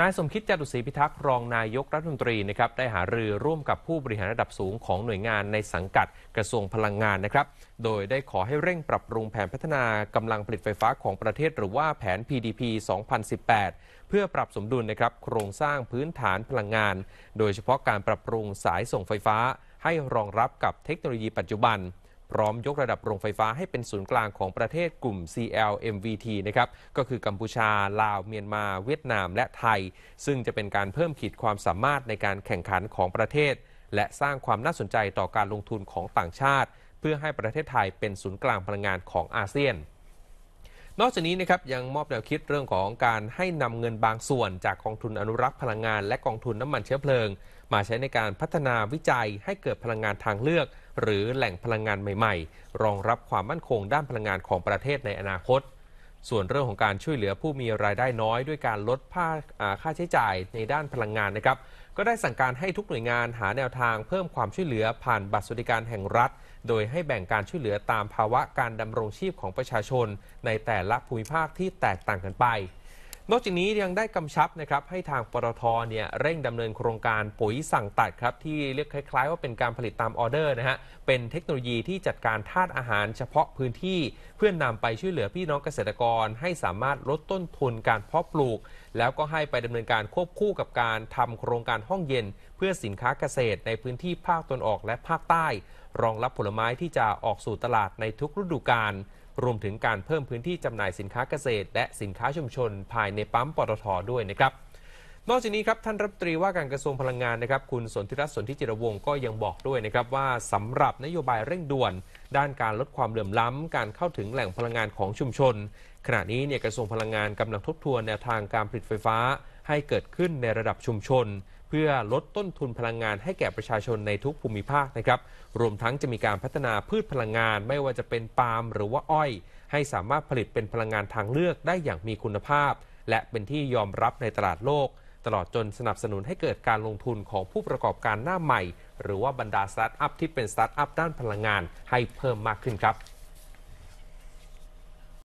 นายสมคิดจตุศรีพิทักษ์รองนายกรัฐมนตรีนะครับได้หารือร่วมกับผู้บริหารระดับสูงของหน่วยงานในสังกัดกระทรวงพลังงานนะครับโดยได้ขอให้เร่งปรับปรุงแผนพัฒนากำลังผลิตไฟฟ้าของประเทศหรือว่าแผน PDP 2018 เพื่อปรับสมดุลนะครับโครงสร้างพื้นฐานพลังงาน โดยเฉพาะการปรับปรุงสายส่งไฟฟ้าให้รองรับกับเทคโนโลยีปัจจุบันพร้อมยกระดับโรงไฟฟ้าให้เป็นศูนย์กลางของประเทศกลุ่ม CLMVT นะครับ ก็คือกัมพูชา ลาว เมียนมา เวียดนาม และไทย ซึ่งจะเป็นการเพิ่มขีดความสามารถในการแข่งขันของประเทศ และสร้างความน่าสนใจต่อการลงทุนของต่างชาติ เพื่อให้ประเทศไทยเป็นศูนย์กลางพลังงานของอาเซียน นอกจากนี้นะครับยังมอบแนวคิดเรื่องของการให้นำเงินบางส่วนจากกองทุนอนุรักษ์พลังงานและกองทุนน้ามันเชื้อเพลิง มาใช้ในการพัฒนาวิจัยให้เกิดพลังงานทางเลือกหรือแหล่งพลังงานใหม่ๆ รองรับความมั่นคงด้านพลังงานของประเทศในอนาคต ส่วนเรื่องของการช่วยเหลือผู้มีรายได้น้อยด้วยการลดค่าใช้จ่ายในด้านพลังงานนะครับ ก็ได้สั่งการให้ทุกหน่วยงานหาแนวทางเพิ่มความช่วยเหลือผ่านบัตรสวัสดิการแห่งรัฐ โดยให้แบ่งการช่วยเหลือตามภาวะการดำรงชีพของประชาชน ในแต่ละภูมิภาคที่แตกต่างกันไปนอกจากนี้ยังได้กำชับนะครับให้ทางปตทเนี่ยเร่งดำเนินโครงการปุ๋ยสั่งตัดครับ ที่เรียกคล้าย ๆว่าเป็นการผลิตตามออเดอร์นะฮะเป็นเทคโนโลยีที่จัดการธาตุอาหารเฉพาะพื้นที่ เพื่อนนำไปช่วยเหลือพี่น้องเกษตรกรให้สามารถลดต้นทุนการเพาะปลูก แล้วก็ให้ไปดำเนินการควบคู่กับการทำโครงการห้องเย็น เพื่อสินค้าเกษตรในพื้นที่ภาคตนออกและภาคใต้ รองรับผลไม้ที่จะออกสู่ตลาดในทุกฤดูกาลรวมถึงการเพิ่มพื้นที่จำหน่ายสินค้าเกษตร และสินค้าชุมชน ภายในปั๊มปตทด้วยนะครับ นอกจากนี้ครับท่านรัฐมนตรีว่าการกระทรวงพลังงานนะครับคุณ สนธิรัตน์สนธิจิรวงศ์ก็ยังบอกด้วยนะครับว่าสำหรับนโยบายเร่งด่วน ด้านการลดความเหลื่อมล้ำ การเข้าถึงแหล่งพลังงานของชุมชน ขณะนี้เนี่ยกระทรวงพลังงานกำลังทบทวนแนวทางการผลิตไฟฟ้าให้เกิดขึ้นในระดับชุมชน เพื่อลดต้นทุนพลังงานให้แก่ประชาชนในทุกภูมิภาคนะครับ รวมทั้งจะมีการพัฒนาพืชพลังงานไม่ว่าจะเป็นปาล์มหรือว่าอ้อย ให้สามารถผลิตเป็นพลังงานทางเลือกได้อย่างมีคุณภาพ และเป็นที่ยอมรับในตลาดโลก ตลอดจนสนับสนุนให้เกิดการลงทุนของผู้ประกอบการหน้าใหม่ หรือว่าบรรดาสตาร์ทอัพที่เป็นสตาร์ทอัพด้านพลังงานให้เพิ่มมากขึ้นครับ